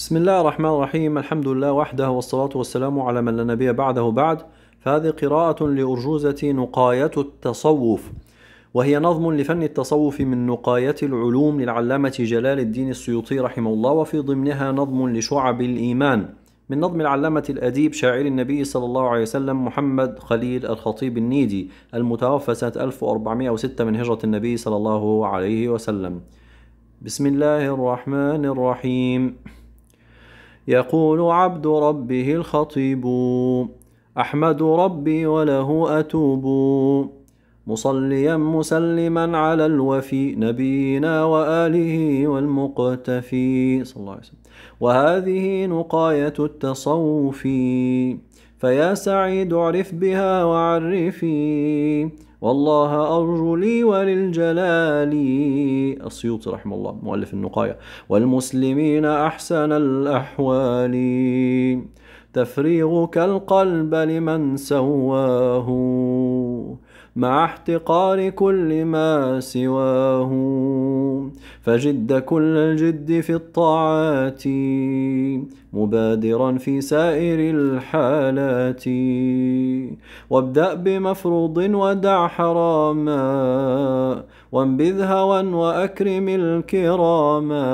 بسم الله الرحمن الرحيم الحمد لله وحده والصلاة والسلام على من لا نبي بعده بعد فهذه قراءة لأرجوزة نقاية التصوف وهي نظم لفن التصوف من نقاية العلوم للعلامة جلال الدين السيوطي رحمه الله وفي ضمنها نظم لشعب الإيمان من نظم العلامة الأديب شاعر النبي صلى الله عليه وسلم محمد خليل الخطيب النيدي المتوفى سنة 1406 من هجرة النبي صلى الله عليه وسلم بسم الله الرحمن الرحيم يقول عبد ربه الخطيب احمد ربي وله اتوب مصليا مسلما على الوفي نبينا واله والمقتفي صلى الله عليه وسلم وهذه نقايه التصوف فيا سعيد اعرف بها وعرفي والله أرجو لي وللجلال السيوطي رحمه الله مؤلف النقايا والمسلمين أحسن الأحوال تفريغك القلب لمن سواه مع احتقار كل ما سواه فجد كل الجد في الطاعات مبادرا في سائر الحالات وابدأ بمفروض ودع حراما وانبذ هوى وأكرم الكراما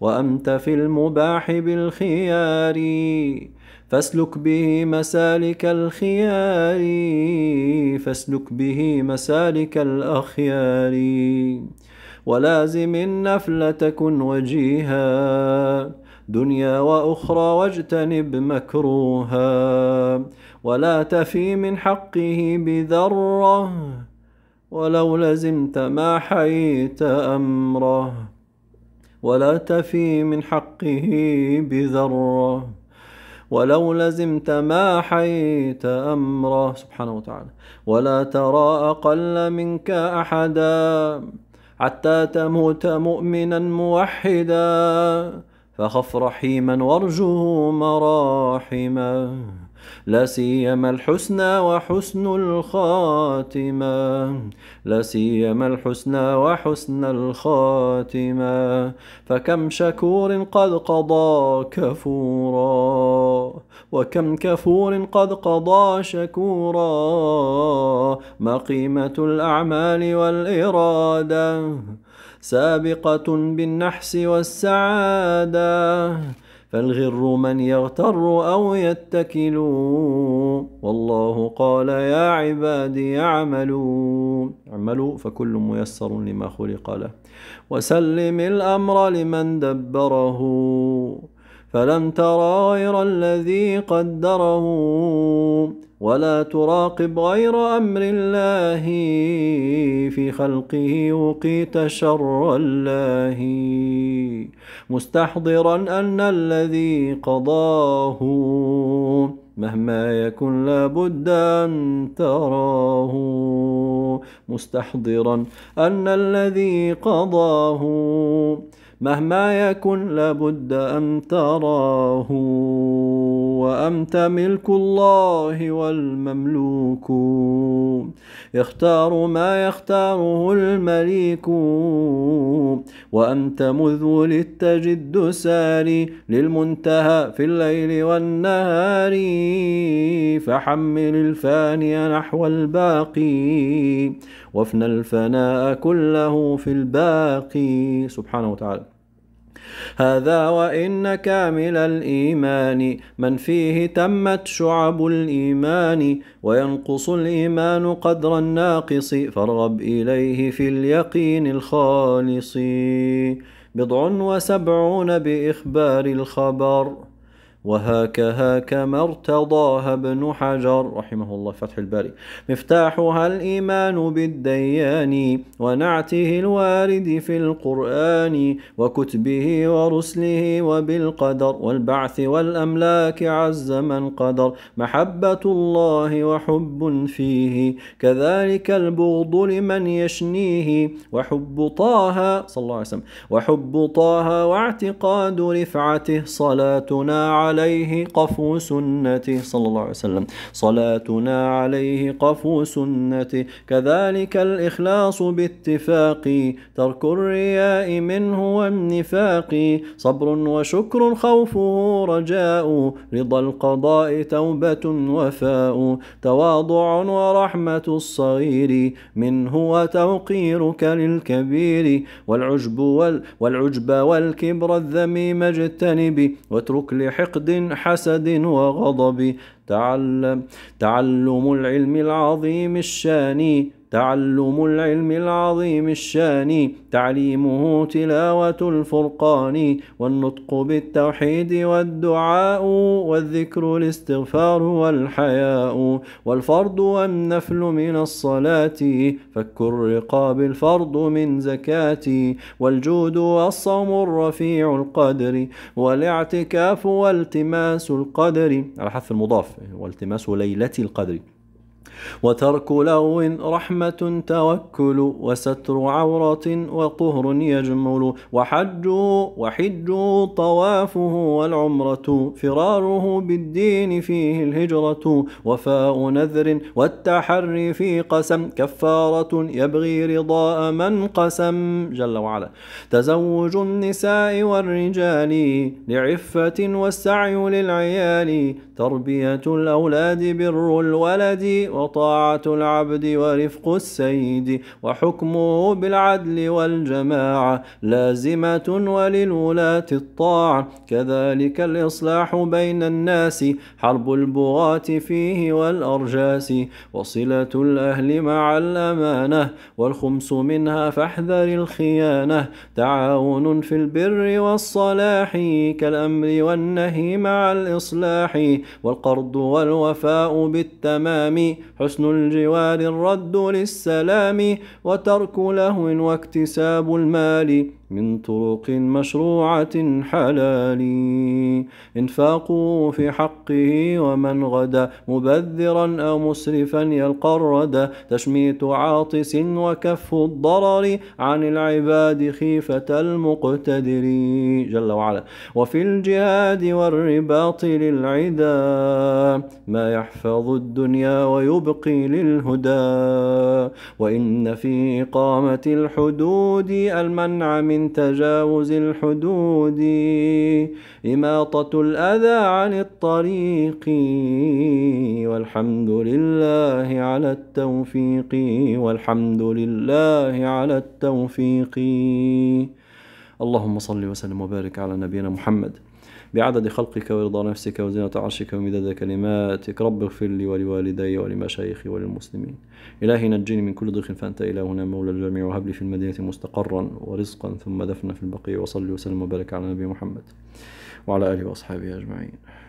وأمت في المباح بالخيار فاسلك به مسالك الخيار فاسلك به مسالك الأخيار ولازم النفل تكن وجيها دنيا وأخرى واجتنب مكروها ولا تفي من حقه بذرة ولو لزمت ما حييت أمره ولا تفي من حقه بذره ولو لزمت ما حييت أمره سبحانه وتعالى ولا ترى أقل منك أحدا حتى تموت مؤمنا موحدا فخف رحيما وارجه مراحما لا سيما الحسنى وحسن الخاتمة لا سيما الحسنى وحسن الخاتمة فكم شكور قد قضى كفورا وكم كفور قد قضى شكورا ما قيمة الأعمال والإرادة سابقة بالنحس والسعادة فالغر من يغتر أو يتكل والله قال يا عبادي اعملوا اعملوا فكل ميسر لما خلق له وسلم الأمر لمن دبره فلم تر غير الذي قدره ولا تراقب غير أمر الله في خلقه وقيت شر الله مستحضرا أن الذي قضاه مهما يكن لابد أن تراه مستحضرا أن الذي قضاه مهما يكن لابد أن تراه وأنت ملك الله والمملوك يختار ما يختاره المليك وأنت مذ للتجد ساري للمنتهى في الليل والنهار فحمل الفاني نحو الباقي وافنى الفناء كله في الباقي سبحانه وتعالى هذا وإن كامل الإيمان من فيه تمت شعب الإيمان وينقص الإيمان قدر الناقص فارغب إليه في اليقين الخالص بضع وسبعون بإخبار الخبر وهاك هاك ما ارتضاها ابن حجر رحمه الله فتح الباري مفتاحها الإيمان بالديان ونعته الوارد في القرآن وكتبه ورسله وبالقدر والبعث والأملاك عز من قدر محبة الله وحب فيه كذلك البغض لمن يشنيه وحب طه صلى الله عليه وسلم وحب طه واعتقاد رفعته صلاتنا على عليه قفو سنته صلى الله عليه وسلم صلاتنا عليه قفو سنته كذلك الإخلاص باتفاق ترك الرياء منه والنفاق صبر وشكر خوفه رجاء رضا القضاء توبة وفاء تواضع ورحمة الصغير منه وتوقيرك للكبير والعجب, وال والعجب والكبر الذميم اجتنب واترك لحقد ببغض حسد وغضب تعلم تعلم العلم العظيم الشاني تعلم العلم العظيم الشان تعليمه تلاوة الفرقان والنطق بالتوحيد والدعاء والذكر الاستغفار والحياء والفرض والنفل من الصلاة فك الرقاب الفرض من زكاة والجود والصوم الرفيع القدر والاعتكاف والتماس القدر على المضاف والتماس ليلة القدر وترك لغو رحمة توكل وستر عورة وطهر يجمل وحج وحج طوافه والعمرة فراره بالدين فيه الهجرة وفاء نذر والتحري في قسم كفارة يبغي رضاء من قسم جل وعلا تزوج النساء والرجال لعفة والسعي للعيال تربية الأولاد بر الولد وطاعة العبد ورفق السيد وحكمه بالعدل والجماعة لازمة وللولاة الطاعة كذلك الإصلاح بين الناس حرب البغاة فيه والأرجاس وصلة الأهل مع الأمانة والخمس منها فاحذر الخيانة تعاون في البر والصلاح كالأمر والنهي مع الإصلاح والقرض والوفاء بالتمام حسن الجوار الرد للسلام وترك لهو واكتساب المال من طرق مشروعة حلالي إنفاقه في حقه ومن غدا مبذرا أو مسرفا يلقى الردى تشميت عاطس وكف الضرر عن العباد خيفة المقتدر جل وعلا وفي الجهاد والرباط للعدا ما يحفظ الدنيا ويبقي للهدى وإن في إقامة الحدود المنع من من تجاوز الحدود إماطة الأذى عن الطريق والحمد لله على التوفيق والحمد لله على التوفيق اللهم صل وسلم وبارك على نبينا محمد بعدد خلقك ورضا نفسك وزينة عرشك ومداد كلماتك رب اغفر لي ولوالدي ولمشايخي وللمسلمين إلهي نجني من كل ضيق فأنت إلى هنا مولى الجميع وهب لي في المدينة مستقرا ورزقا ثم دفنا في البقيع وصلي وسلم وبارك على نبي محمد وعلى آله وأصحابه أجمعين